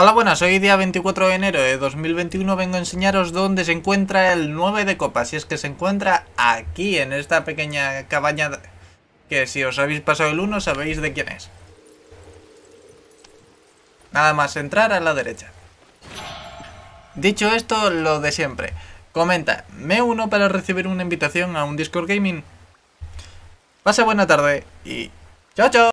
Hola, buenas, hoy día 24 de enero de 2021 vengo a enseñaros dónde se encuentra el 9 de copas si es que se encuentra aquí, en esta pequeña cabaña que si os habéis pasado el 1 sabéis de quién es. Nada más entrar a la derecha. Dicho esto, lo de siempre. Comenta, me uno para recibir una invitación a un Discord Gaming. Pase buena tarde y... ¡Chao, chao!